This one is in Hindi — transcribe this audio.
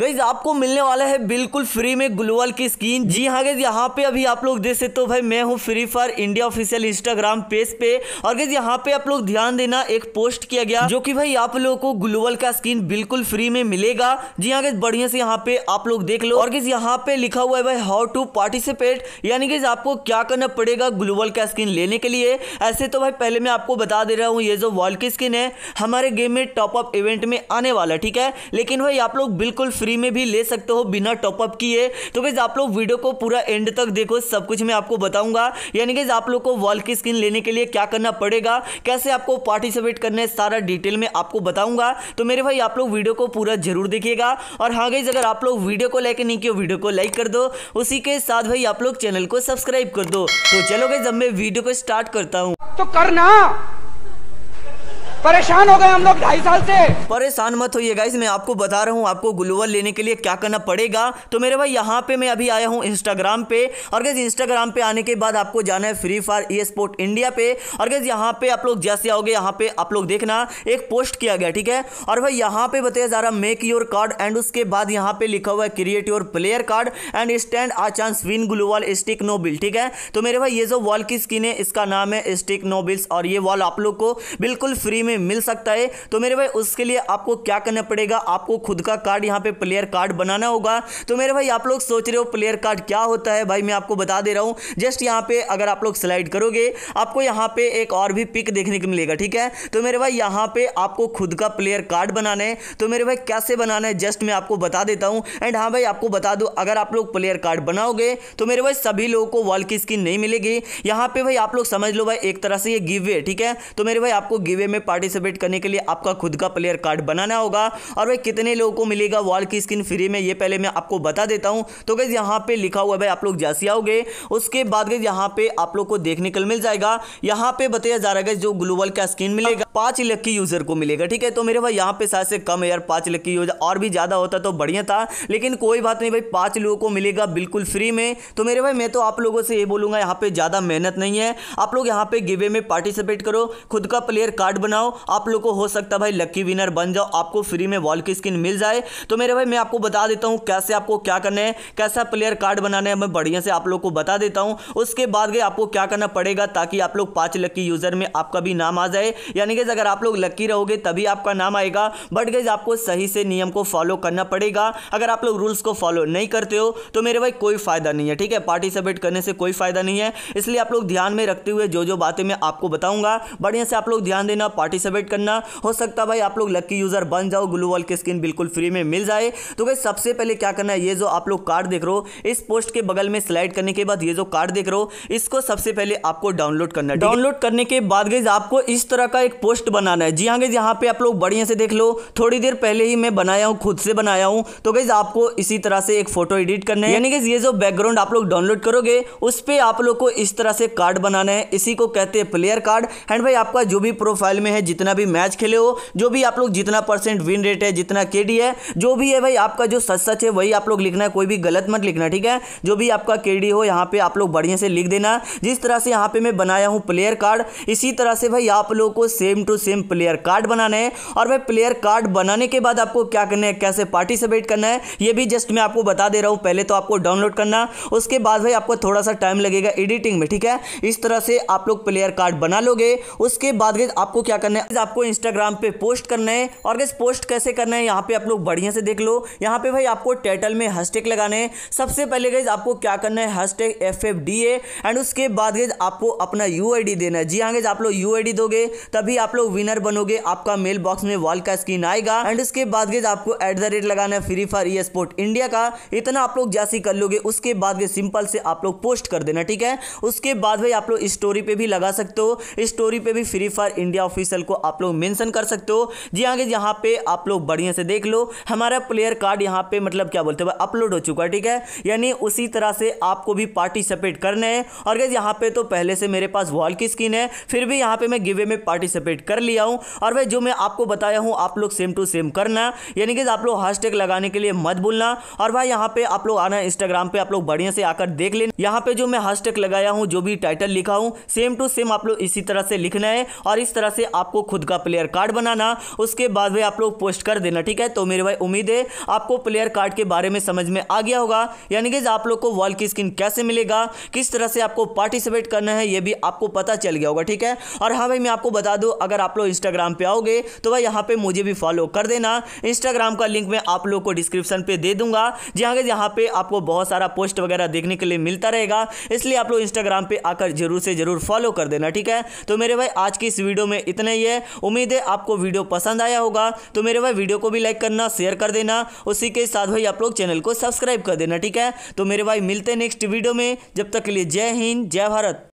गईज आपको मिलने वाला है बिल्कुल फ्री में ग्लोबल की स्किन जी हाँ गई यहाँ पे अभी आप लोग देख सकते हो भाई मैं हूँ Free Fire India official Instagram page पे और गई यहाँ पे आप लोग ध्यान देना एक पोस्ट किया गया जो कि भाई आप लोगों को ग्लोबल का स्किन बिल्कुल फ्री में मिलेगा जी हाँ गई बढ़िया से यहाँ पे आप लोग देख लो और गईज यहाँ पे लिखा हुआ है भाई हाउ टू पार्टिसिपेट यानी कि आपको क्या करना पड़ेगा ग्लोबल का स्किन लेने के लिए ऐसे तो भाई पहले मैं आपको बता दे रहा हूँ ये जो वर्ल्ड की स्किन है हमारे गेम में टॉप अप इवेंट में आने वाला ठीक है लेकिन भाई आप लोग बिल्कुल फ्री फ्री में भी ले सकते हो बिना टॉपअप किए तो गैस आप लोग वीडियो को पूरा एंड तक देखो सब कुछ मैं आपको बताऊंगा यानी कि आप लोग को वॉल की स्किन लेने के लिए क्या करना पड़ेगा कैसे आपको पार्टिसिपेट करना है सारा डिटेल में आपको बताऊंगा तो मेरे भाई आप लोग वीडियो को पूरा जरूर देखिएगा और हाँ गई अगर आप लोग वीडियो को लाइक नहीं किया वीडियो को लाइक कर दो उसी के साथ भाई आप लोग चैनल को सब्सक्राइब कर दो तो चलो गई जब मैं वीडियो को स्टार्ट करता हूँ तो करना परेशान हो गए हम लोग ढाई साल से परेशान मत होइए गाइस मैं आपको बता रहा हूँ आपको ग्लोवल लेने के लिए क्या करना पड़ेगा तो मेरे भाई यहाँ पे मैं अभी आया हूँ इंस्टाग्राम पे और गैस इंस्टाग्राम पे आने के बाद आपको जाना है फ्री फायर ई स्पोर्ट इंडिया पे और गैस यहाँ पे आप लोग जैसे आओगे यहाँ पे आप लोग देखना एक पोस्ट किया गया ठीक है और भाई यहाँ पे बताया जा रहा मेक योर कार्ड एंड उसके बाद यहाँ पे लिखा हुआ है create your player card and stand a chance win global stick bill ठीक है तो मेरे भाई ये जो वॉल की स्किन है इसका नाम है स्टिक बिल्स और ये वॉल आप लोग को बिल्कुल फ्री में में मिल सकता है तो मेरे भाई उसके लिए आपको क्या करना पड़ेगा आपको खुद का कार्ड यहाँ पे प्लेयर कार्ड बनाना होगा तो मेरे भाई आप लोग सोच रहे हो प्लेयर कार्ड क्या होता है भाई मैं आपको बता दे रहा हूँ जस्ट यहाँ पे अगर आप लोग स्लाइड करोगे आपको यहाँ पे एक और भी पिक देखने को मिलेगा ठीक है तो मेरे भाई यहाँ पे आपको खुद का प्लेयर कार्ड बनाना है तो मेरे भाई कैसे बनाना है जस्ट मैं आपको बता देता हूँ एंड हाँ भाई आपको बता दो अगर आप लोग प्लेयर कार्ड बनाओगे तो मेरे भाई सभी लोगों को वॉल की स्किन नहीं मिलेगी यहाँ पे भाई आप लोग समझ लो भाई एक तरह से ये गिवे ठीक है तो मेरे भाई आपको गिवे में पार्ट पार्टिसिपेट करने के लिए आपका खुद का प्लेयर कार्ड बनाना होगा और भाई कितने लोगों को मिलेगा वॉल की स्किन फ्री में ये पहले मैं आपको बता देता हूँ तो गैस यहाँ पे लिखा हुआ है भाई आप लोग जैसे आओगे उसके बाद गैस यहाँ पे आप लोग को देखने को मिल जाएगा यहाँ पे बताया जा रहा है जो ग्लोबल का स्किन मिलेगा पांच लक्की यूजर को मिलेगा ठीक है तो मेरे भाई यहाँ पे शायद से कम है यार पांच लख यूजर और भी ज़्यादा होता तो बढ़िया था लेकिन कोई बात नहीं भाई पांच लोगों को मिलेगा बिल्कुल फ्री में तो मेरे भाई मैं तो आप लोगों से ये बोलूंगा यहाँ पे ज़्यादा मेहनत नहीं है आप लोग यहाँ पे गिवे में पार्टिसिपेट करो खुद का प्लेयर कार्ड बनाओ आप लोग को हो सकता है भाई लकी विनर बन जाओ आपको फ्री में वॉल की स्किन मिल जाए तो मेरे भाई मैं आपको बता देता हूँ कैसे आपको क्या करना है कैसा प्लेयर कार्ड बनाना है मैं बढ़िया से आप लोग को बता देता हूँ उसके बाद गए आपको क्या करना पड़ेगा ताकि आप लोग पाँच लक्की यूज़र में आपका भी नाम आ जाए यानी कि अगर आप लोग लक्की रहोगे तभी आपका नाम आएगा बट गए आपको सही से नियम को फॉलो करना पड़ेगा अगर आप लोग रूल्स को फॉलो नहीं करते हो तो मेरे भाई कोई फ़ायदा नहीं है ठीक है पार्टिसिपेट करने से कोई फ़ायदा नहीं है इसलिए आप लोग ध्यान में रखते हुए जो जो बातें मैं आपको बताऊंगा बढ़िया से आप लोग ध्यान देना पार्टी डिसेबेट करना हो सकता है भाई आप लोग लक्की यूज़र बन जाओ ग्लू वॉल की स्किन बिल्कुल फ्री में मिल जाए तो भाई सबसे पहले क्या करना है ये जो आप लोग कार्ड देख रहे हो इस पोस्ट के बगल में स्लाइड करने के बाद ये जो कार्ड देख रहे हो इसको सबसे पहले आपको डाउनलोड करना है डाउनलोड करने के बाद गई आपको इस तरह का एक पोस्ट बनाना है जी हाँ गई यहाँ पे आप लोग बढ़िया से देख लो थोड़ी देर पहले ही मैं बनाया हूँ खुद से बनाया हूँ तो गई आपको इसी तरह से एक फोटो एडिट करना है यानी कि ये जो बैकग्राउंड आप लोग डाउनलोड करोगे उस पर आप लोग को इस तरह से कार्ड बनाना है इसी को कहते हैं प्लेयर कार्ड एंड भाई आपका जो भी प्रोफाइल में है जितना भी मैच खेले हो जो भी आप लोग जितना परसेंट विन रेट है जितना के है जो भी है भाई आपका जो सच सच है वही आप लोग लिखना है कोई भी गलत मत लिखना ठीक है जो भी आपका के हो यहाँ पे आप लोग बढ़िया से लिख देना जिस तरह से यहाँ पे मैं बनाया हूँ प्लेयर कार्ड इसी तरह से भाई आप लोगों को same to same player card बनाना है और भाई प्लेयर कार्ड बनाने के बाद आपको क्या करना है कैसे पार्टिसिपेट करना है ये भी जस्ट मैं आपको बता दे रहा हूँ पहले तो आपको डाउनलोड करना उसके बाद भाई आपको थोड़ा सा टाइम लगेगा एडिटिंग में ठीक है इस तरह से आप लोग प्लेयर कार्ड बना लोगे उसके बाद आपको क्या करना है करने आपको इंस्टाग्राम पे पोस्ट करने हैं और गैस पोस्ट कैसे करना है यहाँ पे आप लोग बढ़िया से देख लो यहाँ पे भाई आपको टाइटल में हस्टेक लगाने सबसे पहले गैस आपको क्या करना है hashtag F F D and उसके बाद गैस आपको अपना यू आई डी देना है जी हाँ गैस आप लोग यू आई डी दोगे तभी आप लोग विनर बनोगे आपका मेल बॉक्स में वॉल का स्क्रीन आएगा एंड उसके बाद गैस आपको एट द रेट लगाना है फ्री फायर ई स्पोर्ट इंडिया का इतना आप लोग जैसे कर लोगे उसके बाद गैस सिंपल से आप लोग पोस्ट कर देना ठीक है उसके बाद भाई आप लोग स्टोरी पे भी लगा सकते हो स्टोरी पे भी फ्री फायर इंडिया ऑफिशियल को आप लोग मेंशन कर सकते हो जी आगे हाँ, यहाँ पे आप लोग बढ़िया से देख लो हमारा प्लेयर कार्ड यहाँ पे मतलब क्या बोलते हैं अपलोड हो चुका है ठीक है यानी उसी तरह से आपको भी पार्टिसिपेट करना है और गैस यहाँ पे तो पहले से मेरे पास वॉल की स्क्रीन है फिर भी यहाँ पे मैं गिवे में पार्टिसिपेट कर लिया हूँ और भाई जो मैं आपको बताया हूँ आप लोग सेम टू सेम करना यानी कि आप लोग हैशटैग लगाने के लिए मत भूलना और भाई यहाँ पे आप लोग आना इंस्टाग्राम पे आप लोग बढ़िया से आकर देख लेना यहाँ पे जो मैं हैशटैग लगाया हूँ जो भी टाइटल लिखा हूँ सेम टू सेम आप लोग इसी तरह से लिखना है और इस तरह से आप आपको खुद का प्लेयर कार्ड बनाना उसके बाद भाई आप लोग पोस्ट कर देना ठीक है तो मेरे भाई उम्मीद है आपको प्लेयर कार्ड के बारे में समझ में आ गया होगा यानी कि आप लोग को वॉल की स्किन कैसे मिलेगा किस तरह से आपको पार्टिसिपेट करना है यह भी आपको पता चल गया होगा ठीक है और हाँ भाई मैं आपको बता दूँ अगर आप लोग इंस्टाग्राम पर आओगे तो भाई यहाँ पर मुझे भी फॉलो कर देना इंस्टाग्राम का लिंक मैं आप लोग को डिस्क्रिप्शन पर दे दूंगा जी हाँ यहाँ पर आपको बहुत सारा पोस्ट वगैरह देखने के लिए मिलता रहेगा इसलिए आप लोग इंस्टाग्राम पर आकर जरूर से जरूर फॉलो कर देना ठीक है तो मेरे भाई आज की इस वीडियो में इतना ही नहीं है उम्मीद है आपको वीडियो पसंद आया होगा तो मेरे भाई वीडियो को भी लाइक करना शेयर कर देना उसी के साथ भाई आप लोग चैनल को सब्सक्राइब कर देना ठीक है तो मेरे भाई मिलते हैं नेक्स्ट वीडियो में जब तक के लिए जय हिंद जय भारत